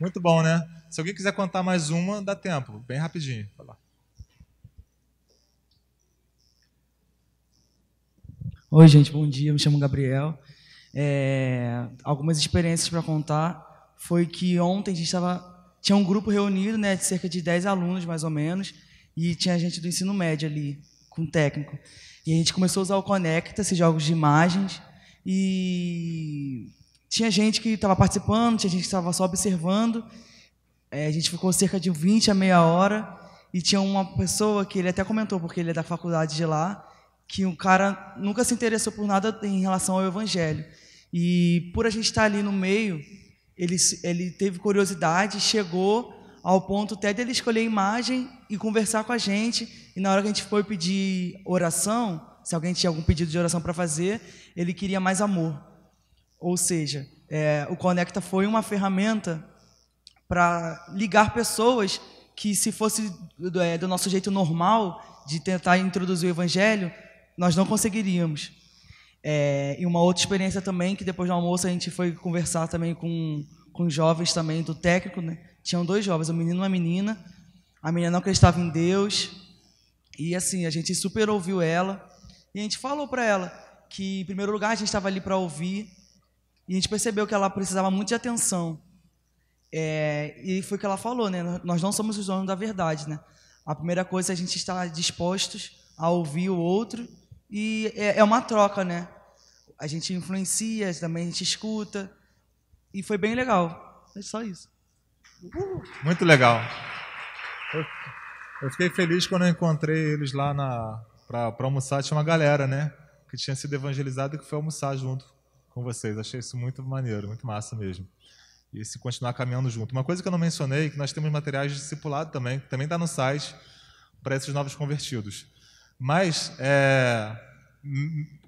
Muito bom, né? Se alguém quiser contar mais uma, dá tempo, bem rapidinho. Vai lá. Oi, gente, bom dia. Me chamo Gabriel. É, algumas experiências para contar foi que ontem a gente estava tinha um grupo reunido, né, de cerca de 10 alunos mais ou menos, e tinha gente do ensino médio ali com técnico. E a gente começou a usar o Conecta, esses jogos de imagens, e tinha gente que estava participando, tinha gente que estava só observando. É, a gente ficou cerca de 20 a meia hora e tinha uma pessoa que ele até comentou porque ele é da faculdade de lá que um cara nunca se interessou por nada em relação ao evangelho. E por a gente estar ali no meio, ele, ele teve curiosidade, chegou ao ponto até dele escolher a imagem e conversar com a gente. E na hora que a gente foi pedir oração, se alguém tinha algum pedido de oração para fazer, ele queria mais amor. Ou seja, é, o Conecta foi uma ferramenta para ligar pessoas que, se fosse do, é, do nosso jeito normal de tentar introduzir o evangelho, nós não conseguiríamos. É, e uma outra experiência também, que depois do almoço a gente foi conversar também com, com jovens também do técnico, né? Tinham dois jovens, um menino e uma menina. A menina não acreditava em Deus. E assim, a gente super ouviu ela. E a gente falou para ela que, em primeiro lugar, a gente estava ali para ouvir. E a gente percebeu que ela precisava muito de atenção. É, e foi o que ela falou, né? Nós não somos os donos da verdade, né? A primeira coisa é a gente estar dispostos a ouvir o outro e é, é uma troca, né? A gente influencia, também a gente escuta. E foi bem legal. É só isso. Muito legal. Eu, eu, fiquei feliz quando eu encontrei eles lá na para almoçar. Tinha uma galera, né? Que tinha sido evangelizada e que foi almoçar junto com vocês. Achei isso muito maneiro, muito massa mesmo. E se continuar caminhando junto. Uma coisa que eu não mencionei é que nós temos materiais de discipulado também, que também está no site para esses novos convertidos. Mas é,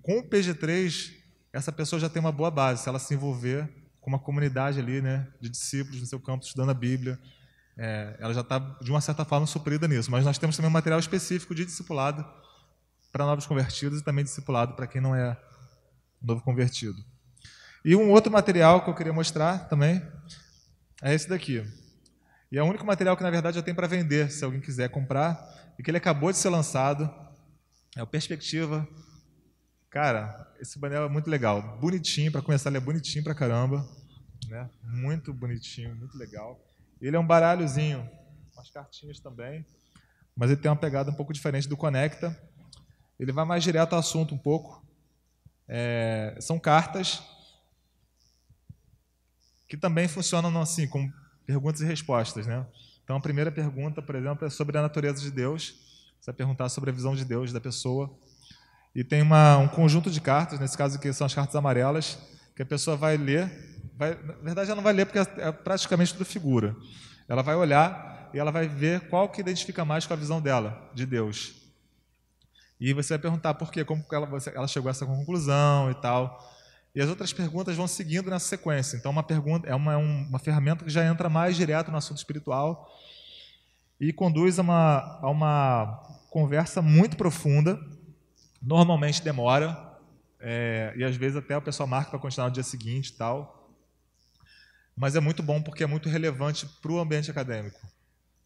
com o PG3, essa pessoa já tem uma boa base, se ela se envolver com uma comunidade ali, né, de discípulos no seu campo estudando a Bíblia, é, ela já está, de uma certa forma, suprida nisso. Mas nós temos também um material específico de discipulado para novos convertidos e também discipulado para quem não é novo convertido. E um outro material que eu queria mostrar também é esse daqui. E é o único material que, na verdade, eu tenho para vender, se alguém quiser comprar, e que ele acabou de ser lançado é o Perspectiva. Cara, esse banner é muito legal. Bonitinho, para começar, ele é bonitinho pra caramba. Né? Muito bonitinho, muito legal. Ele é um baralhozinho, umas cartinhas também, mas ele tem uma pegada um pouco diferente do Conecta. Ele vai mais direto ao assunto um pouco. É, são cartas que também funcionam assim, com perguntas e respostas. Né? Então, a primeira pergunta, por exemplo, é sobre a natureza de Deus. Você vai perguntar sobre a visão de Deus da pessoa. E tem uma, um conjunto de cartas, nesse caso que são as cartas amarelas, que a pessoa vai ler. Vai, na verdade, ela não vai ler porque é, é praticamente tudo figura. Ela vai olhar e ela vai ver qual que identifica mais com a visão dela de Deus. E você vai perguntar por quê, como ela, ela chegou a essa conclusão e tal. E as outras perguntas vão seguindo nessa sequência. Então, uma pergunta é uma, é uma ferramenta que já entra mais direto no assunto espiritual e conduz a uma, a uma conversa muito profunda. Normalmente demora, é, e às vezes até o pessoal marca para continuar no dia seguinte e tal. Mas é muito bom porque é muito relevante para o ambiente acadêmico.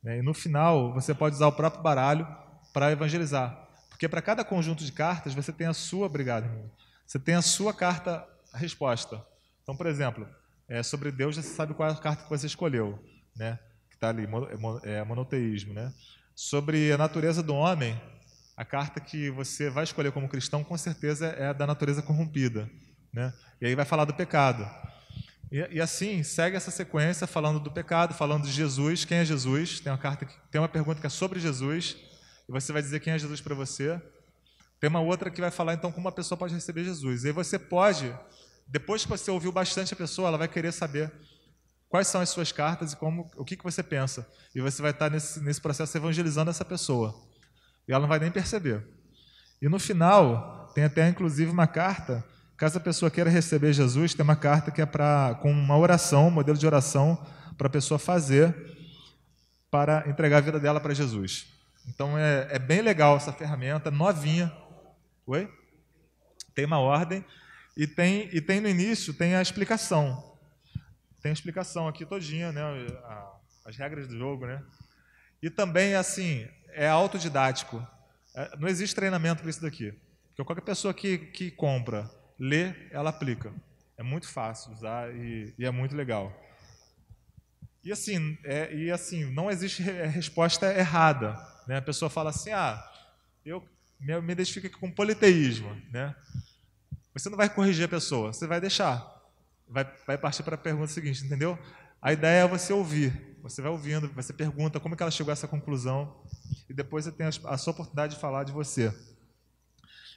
Né? E no final, você pode usar o próprio baralho para evangelizar. Porque para cada conjunto de cartas, você tem a sua, obrigado, irmão. você tem a sua carta resposta. Então, por exemplo, é, sobre Deus, já se sabe qual é a carta que você escolheu. Né? está ali, é, é monoteísmo, né? Sobre a natureza do homem, a carta que você vai escolher como cristão, com certeza, é a da natureza corrompida, né? E aí vai falar do pecado. E, e, assim, segue essa sequência falando do pecado, falando de Jesus, quem é Jesus? Tem uma carta que, tem uma pergunta que é sobre Jesus, e você vai dizer quem é Jesus para você. Tem uma outra que vai falar então como uma pessoa pode receber Jesus. E aí você pode, depois que você ouviu bastante a pessoa, ela vai querer saber quais são as suas cartas e como, o que, que você pensa. E você vai estar nesse, nesse processo evangelizando essa pessoa. E ela não vai nem perceber. E no final, tem até inclusive uma carta, caso a pessoa queira receber Jesus, tem uma carta que é pra, com uma oração, um modelo de oração para a pessoa fazer para entregar a vida dela para Jesus. Então é, é bem legal essa ferramenta, novinha. Oi? Tem uma ordem. E tem, e tem no início, tem a explicação tem explicação aqui todinha, né? as regras do jogo, né? E também, assim, é autodidático. É, não existe treinamento para isso daqui. Porque qualquer pessoa que, que compra, lê, ela aplica. É muito fácil usar e, e é muito legal. E assim, é, e assim, não existe é, resposta errada. Né? A pessoa fala assim, ah, eu me, me identifico com politeísmo. Né? Você não vai corrigir a pessoa, você vai deixar vai, vai partir para a pergunta seguinte, entendeu? A ideia é você ouvir, você vai ouvindo, você pergunta como é que ela chegou a essa conclusão e depois você tem a sua oportunidade de falar de você.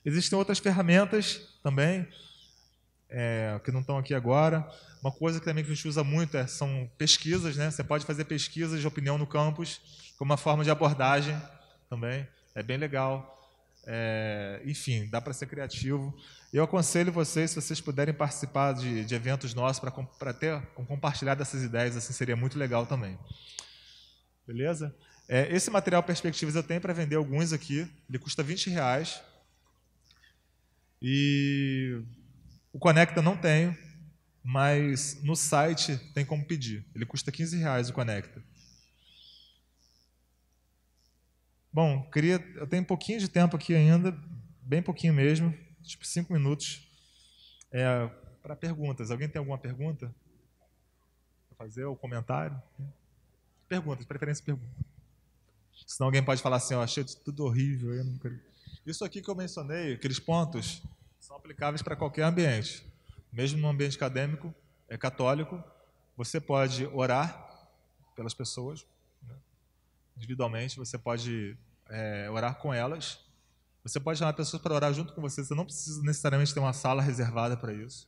Existem outras ferramentas também, é, que não estão aqui agora. Uma coisa que também que a gente usa muito é, são pesquisas, né? Você pode fazer pesquisas de opinião no campus como uma forma de abordagem também. É bem legal. É, enfim, dá para ser criativo. Eu aconselho vocês, se vocês puderem participar de, de eventos nossos para ter compartilhar dessas ideias, assim seria muito legal também. Beleza? É, esse material Perspectivas eu tenho para vender alguns aqui. Ele custa 20 reais. E o Conecta não tenho, mas no site tem como pedir. Ele custa 15 reais o Conecta. Bom, queria, eu tenho um pouquinho de tempo aqui ainda, bem pouquinho mesmo, tipo cinco minutos, é, para perguntas. Alguém tem alguma pergunta para fazer ou comentário? Pergunta, de preferência pergunta. Senão alguém pode falar assim, eu achei tudo horrível. Isso aqui que eu mencionei, aqueles pontos, são aplicáveis para qualquer ambiente. Mesmo no ambiente acadêmico, é católico, você pode orar pelas pessoas, né? individualmente, você pode é, orar com elas. Você pode chamar pessoas para orar junto com você, você não precisa necessariamente ter uma sala reservada para isso.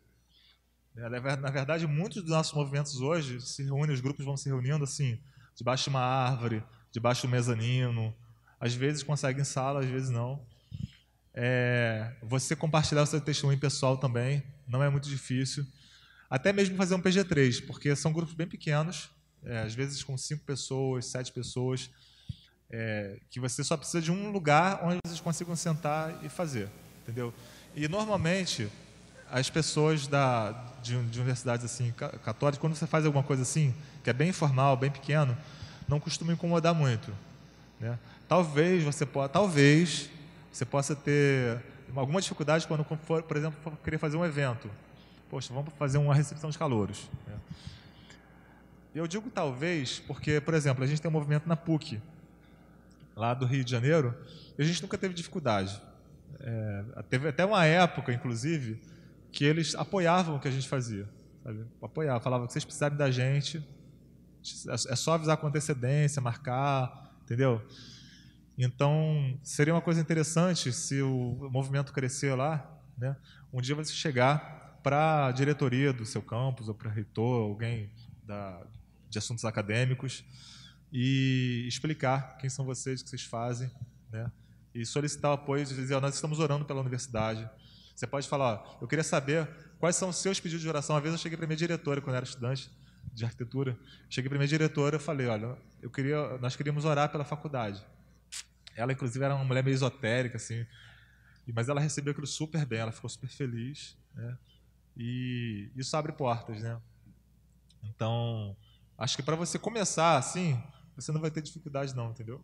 É, na verdade, muitos dos nossos movimentos hoje se reúnem, os grupos vão se reunindo assim, debaixo de uma árvore, debaixo de um mezanino. Às vezes conseguem sala, às vezes não. É, você compartilhar o seu testemunho pessoal também, não é muito difícil. Até mesmo fazer um PG3, porque são grupos bem pequenos, é, às vezes com cinco pessoas, sete pessoas. É, que você só precisa de um lugar onde vocês consigam sentar e fazer, entendeu? E normalmente as pessoas da, de, de universidades assim católicas, quando você faz alguma coisa assim, que é bem informal, bem pequeno, não costuma incomodar muito, né? Talvez você possa, talvez você possa ter alguma dificuldade quando for, por exemplo, for querer fazer um evento. Poxa, vamos fazer uma recepção de calouros. Né? Eu digo talvez porque, por exemplo, a gente tem um movimento na PUC, lá do Rio de Janeiro, e a gente nunca teve dificuldade. É, teve até uma época, inclusive, que eles apoiavam o que a gente fazia. Sabe? Apoiava, falava que vocês precisarem da gente, é só avisar com antecedência, marcar, entendeu? Então, seria uma coisa interessante se o movimento crescer lá, né? um dia você chegar para a diretoria do seu campus, ou para o reitor, alguém da, de assuntos acadêmicos, e explicar quem são vocês, o que vocês fazem, né? E solicitar o apoio e dizer, oh, nós estamos orando pela universidade. Você pode falar, oh, eu queria saber quais são os seus pedidos de oração. Uma vez eu cheguei para minha diretora, quando eu era estudante de arquitetura, cheguei para minha diretora e falei, olha, eu queria, nós queríamos orar pela faculdade. Ela, inclusive, era uma mulher meio esotérica, assim, mas ela recebeu aquilo super bem, ela ficou super feliz, né? E isso abre portas, né? Então, acho que para você começar, assim, você não vai ter dificuldade não, entendeu?